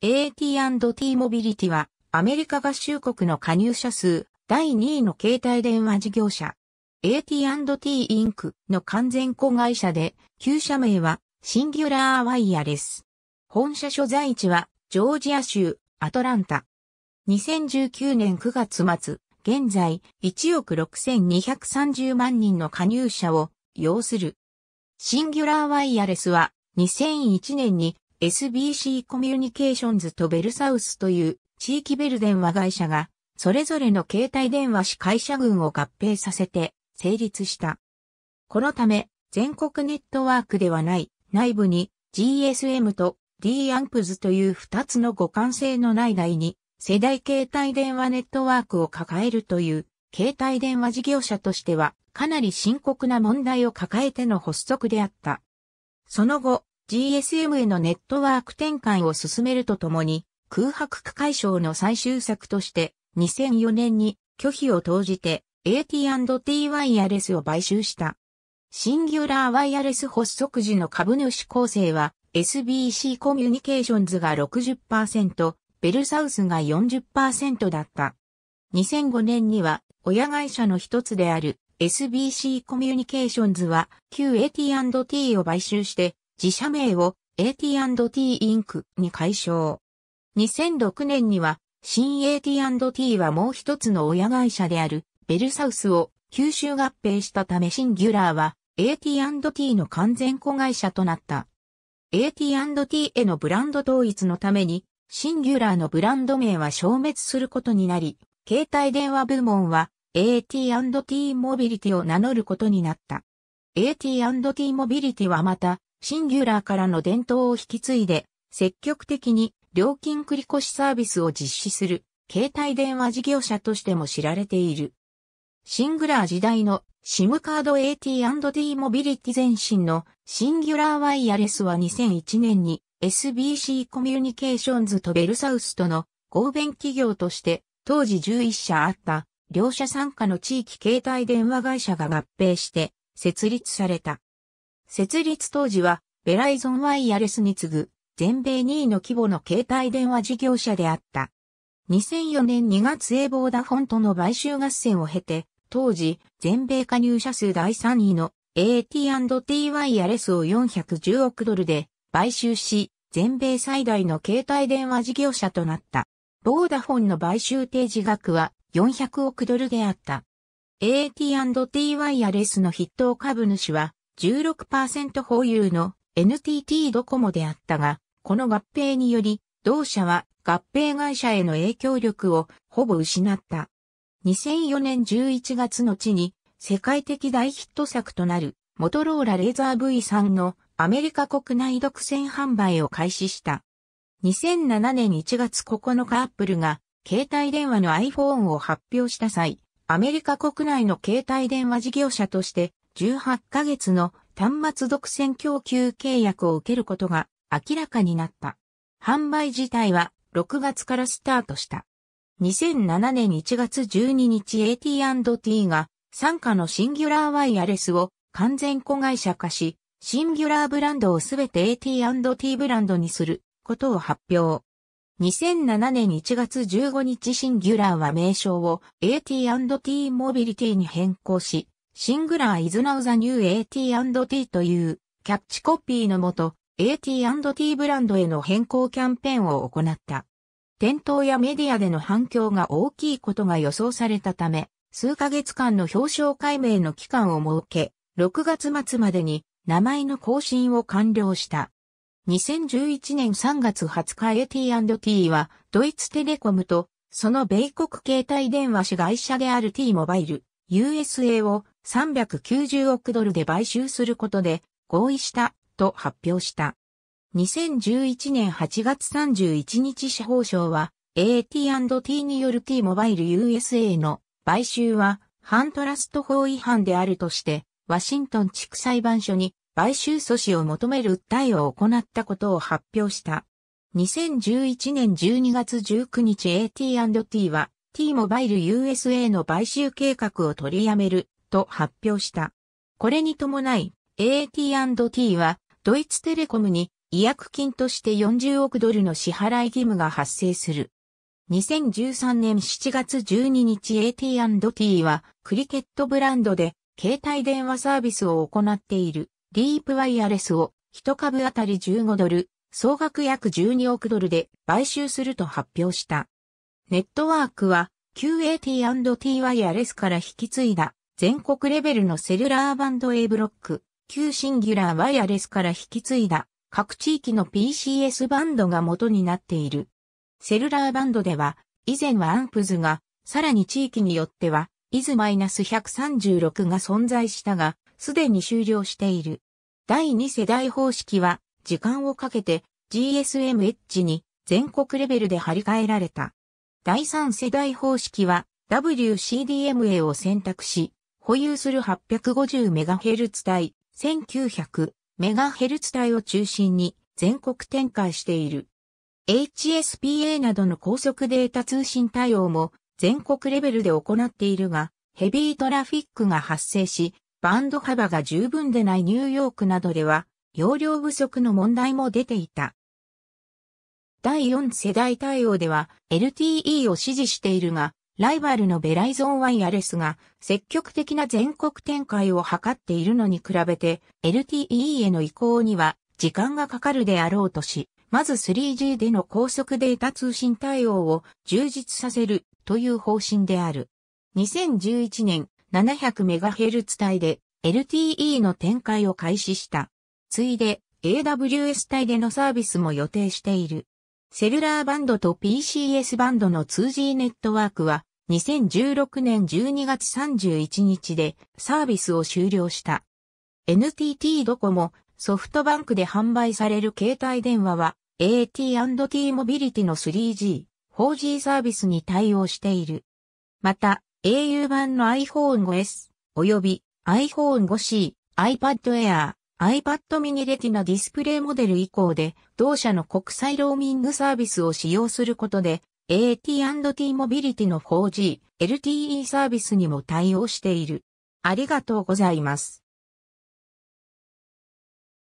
AT&T モビリティは、アメリカ合衆国の加入者数第2位の携帯電話事業者。AT&T インクの完全子会社で、旧社名はシンギュラーワイヤレス。本社所在地はジョージア州アトランタ。2019年9月末、現在1億6230万人の加入者を要する。シンギュラーワイヤレスは2001年に SBC コミュニケーションズとベルサウスという地域ベル電話会社が、それぞれの携帯電話子会社群を合併させて成立した。このため、全国ネットワークではない内部に GSM と d アンプズという2つの互換性のない台に世代携帯電話ネットワークを抱えるという携帯電話事業者としてはかなり深刻な問題を抱えての発足であった。その後、GSM へのネットワーク転換を進めるとともに、空白区解消の最終策として、2004年に拒否を投じて AT&T ワイヤレスを買収した。シンギュラーワイヤレス発足時の株主構成は SBC コミュニケーションズが60%、ベルサウスが40%だった。2005年には親会社の一つである SBC コミュニケーションズは旧 AT&T を買収して自社名を AT&T インクに解消。2006年には、新 AT&T はもう一つの親会社であるベルサウスを吸収合併したためシンギュラーは AT&T の完全子会社となった。AT&T へのブランド統一のために、シンギュラーのブランド名は消滅することになり、携帯電話部門は AT&T モビリティを名乗ることになった。AT&T モビリティはまた、シンギュラーからの伝統を引き継いで、積極的に料金繰越サービスを実施する携帯電話事業者としても知られている。シングラー時代の SIM カード AT&T モビリティ前身のシンギュラーワイヤレスは2001年に SBC コミュニケーションズとベルサウスとの合弁企業として当時11社あった両社参加の地域携帯電話会社が合併して設立された。設立当時は、ベライゾンワイヤレスに次ぐ、全米2位の規模の携帯電話事業者であった。2004年2月ーボーダフォンとの買収合戦を経て、当時、全米加入者数第3位の AT&T ワイヤレスを410億ドルで買収し、全米最大の携帯電話事業者となった。ボーダフォンの買収提示額は400億ドルであった。AT&T ワイヤレスの筆頭株主は16%保有の NTT ドコモであったが、この合併により、同社は合併会社への影響力をほぼ失った。2004年11月の地に世界的大ヒット作となるモトローラレーザー V3 のアメリカ国内独占販売を開始した。2007年1月9日アップルが携帯電話の iPhone を発表した際、アメリカ国内の携帯電話事業者として18ヶ月の端末独占供給契約を受けることが明らかになった。販売自体は6月からスタートした。2007年1月12日 AT&T が傘下のシンギュラーワイヤレスを完全子会社化し、シンギュラーブランドをすべて AT&T ブランドにすることを発表。2007年1月15日シンギュラーは名称を AT&T モビリティに変更し、シングラー is now the new AT&T というキャッチコピーのもと AT&T ブランドへの変更キャンペーンを行った。店頭やメディアでの反響が大きいことが予想されたため、数ヶ月間の表彰解明の期間を設け、6月末までに名前の更新を完了した。2011年3月20日 AT&T はドイツテレコムとその米国携帯電話子会社である T モバイル USA を390億ドルで買収することで合意したと発表した。2011年8月31日司法省は AT&T による T モバイル USA の買収は反トラスト法違反であるとしてワシントン地区裁判所に買収阻止を求める訴えを行ったことを発表した。2011年12月19日 AT&T は T モバイル USA の買収計画を取りやめると発表した。これに伴い、AT&T はドイツテレコムに違約金として40億ドルの支払い義務が発生する。2013年7月12日 AT&T はクリケットブランドで携帯電話サービスを行っているディープワイヤレスを1株あたり15ドル、総額約12億ドルで買収すると発表した。ネットワークは旧 AT&T ワイヤレスから引き継いだ全国レベルのセルラーバンド A ブロック、旧シンギュラーワイヤレスから引き継いだ各地域の PCS バンドが元になっている。セルラーバンドでは、以前はアンプズが、さらに地域によっては、イズ -136 が存在したが、すでに終了している。第2世代方式は、時間をかけて GSM エッジに全国レベルで張り替えられた。第3世代方式は WCDMA を選択し、保有する 850MHz 帯、1900MHz 帯を中心に全国展開している。HSPA などの高速データ通信対応も全国レベルで行っているが、ヘビートラフィックが発生し、バンド幅が十分でないニューヨークなどでは、容量不足の問題も出ていた。第4世代対応では LTE を支持しているが、ライバルのベライゾンワイヤレスが積極的な全国展開を図っているのに比べて LTE への移行には時間がかかるであろうとし、まず 3G での高速データ通信対応を充実させるという方針である。2011年 700MHz 帯で LTE の展開を開始した。ついで AWS 帯でのサービスも予定している。セルラーバンドと PCS バンドの 2G ネットワークは2016年12月31日でサービスを終了した。NTT ドコモ、ソフトバンクで販売される携帯電話は AT&T モビリティの 3G、4G サービスに対応している。また、au 版の iPhone 5S、及び iPhone 5C、iPad Air、iPad mini レティナディスプレイモデル以降で、同社の国際ローミングサービスを使用することで、AT&T モビリティの 4G、LTE サービスにも対応している。ありがとうございます。